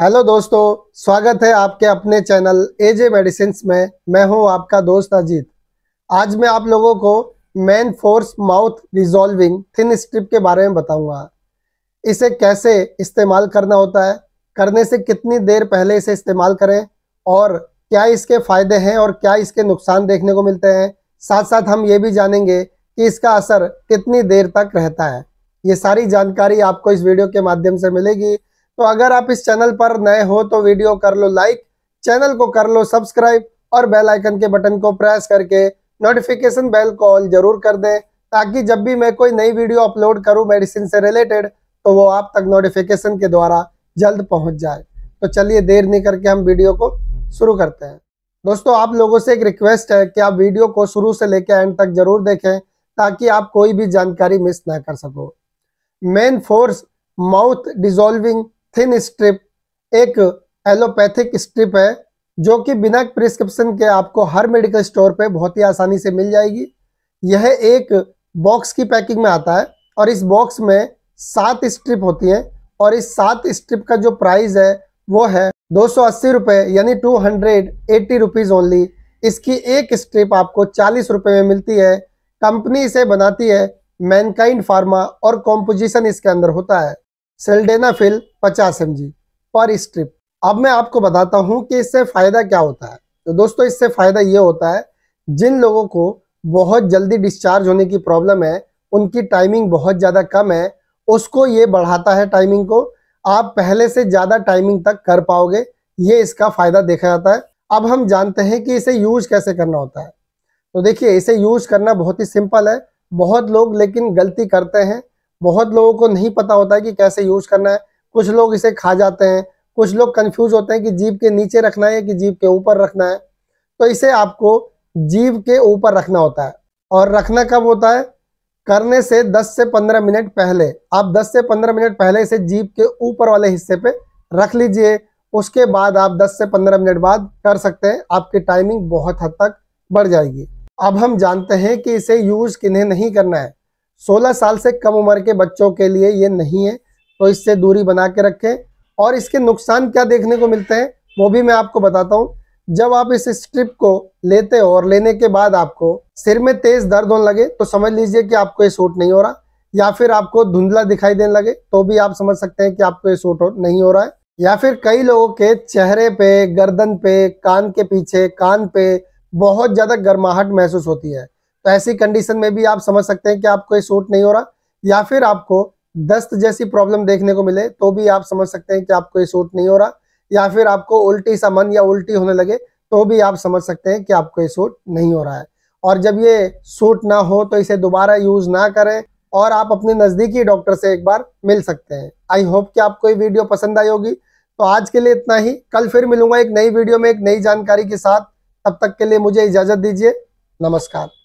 hello दोस्तों स्वागत है आपके अपने चैनल एजे मेडिसिन में मैं हूं आपका दोस्त अजीत आज मैं आप लोगों को Manforce mouth resolving thin strip के बारे में बताऊंगा इसे कैसे इस्तेमाल करना होता है करने से कितनी देर पहले इसे इस्तेमाल करें और क्या इसके फ़ायदे हैं और क्या इसके नुकसान देखने को मिलते हैं साथ साथ हम ये भी जानेंगे कि इसका असर कितनी देर तक रहता है ये सारी जानकारी आपको इस वीडियो के माध्यम से मिलेगी तो अगर आप इस चैनल पर नए हो तो वीडियो कर लो लाइक चैनल को कर लो सब्सक्राइब और बेल आइकन के बटन को प्रेस करके नोटिफिकेशन बेल को ऑल जरूर कर दें ताकि जब भी मैं कोई नई वीडियो अपलोड करूं मेडिसिन से रिलेटेड तो वो आप तक नोटिफिकेशन के द्वारा जल्द पहुंच जाए तो चलिए देर नहीं करके हम वीडियो को शुरू करते हैं दोस्तों आप लोगों से एक रिक्वेस्ट है कि आप वीडियो को शुरू से लेकर एंड तक जरूर देखें ताकि आप कोई भी जानकारी मिस ना कर सको Manforce mouth dissolving thin strip एक एलोपैथिक स्ट्रिप है जो कि बिना प्रिस्क्रिप्शन के आपको हर मेडिकल स्टोर पे बहुत ही आसानी से मिल जाएगी यह एक बॉक्स की पैकिंग में आता है और इस बॉक्स में सात स्ट्रिप होती हैं और इस सात स्ट्रिप का जो प्राइस है वो है दो सौ अस्सी यानी two hundred eighty rupees only इसकी एक स्ट्रिप आपको चालीस रुपये में मिलती है कंपनी इसे बनाती है मैनकाइंड फार्मा और कॉम्पोजिशन इसके अंदर होता है सेल्डेनाफिल 50 एम पर स्ट्रिप अब मैं आपको बताता हूं कि इससे फ़ायदा क्या होता है तो दोस्तों इससे फ़ायदा ये होता है जिन लोगों को बहुत जल्दी डिस्चार्ज होने की प्रॉब्लम है उनकी टाइमिंग बहुत ज़्यादा कम है उसको ये बढ़ाता है टाइमिंग को आप पहले से ज़्यादा टाइमिंग तक कर पाओगे ये इसका फ़ायदा देखा जाता है अब हम जानते हैं कि इसे यूज कैसे करना होता है तो देखिए इसे यूज करना बहुत ही सिंपल है बहुत लोग लेकिन गलती करते हैं बहुत लोगों को नहीं पता होता है कि कैसे यूज करना है कुछ लोग इसे खा जाते हैं कुछ लोग कंफ्यूज होते हैं कि जीव के नीचे रखना है कि जीव के ऊपर रखना है तो इसे आपको जीव के ऊपर रखना होता है और रखना कब होता है करने से 10 से 15 मिनट पहले आप 10 से 15 मिनट पहले इसे जीव के ऊपर वाले हिस्से पे रख लीजिए उसके बाद आप 10 से 15 मिनट बाद कर सकते हैं आपकी टाइमिंग बहुत हद तक बढ़ जाएगी अब हम जानते हैं कि इसे यूज किन्हें नहीं करना है सोलह साल से कम उम्र के बच्चों के लिए ये नहीं है तो इससे दूरी बना के रखें और इसके नुकसान क्या देखने को मिलते हैं वो भी मैं आपको बताता हूँ जब आप इस स्ट्रिप को लेते हो और लेने के बाद आपको सिर में तेज दर्द होने लगे तो समझ लीजिए कि आपको ये सूट नहीं हो रहा या फिर आपको धुंधला दिखाई देने लगे तो भी आप समझ सकते हैं कि आपको ये सूट नहीं हो रहा है या फिर कई लोगों के चेहरे पे गर्दन पे कान के पीछे कान पे बहुत ज़्यादा गर्माहट महसूस होती है तो ऐसी कंडीशन में भी आप समझ सकते हैं कि आपको ये सूट नहीं हो रहा या फिर आपको दस्त जैसी प्रॉब्लम देखने को मिले तो भी आप समझ सकते हैं कि आपको ये सूट नहीं हो रहा या फिर आपको उल्टी सा मन या उल्टी होने लगे तो भी आप समझ सकते हैं कि आपको ये सूट नहीं हो रहा है और जब ये सूट ना हो तो इसे दोबारा यूज़ ना करें और आप अपने नज़दीकी डॉक्टर से एक बार मिल सकते हैं आई होप कि आपको ये वीडियो पसंद आई होगी तो आज के लिए इतना ही कल फिर मिलूंगा एक नई वीडियो में एक नई जानकारी के साथ तब तक के लिए मुझे इजाज़त दीजिए नमस्कार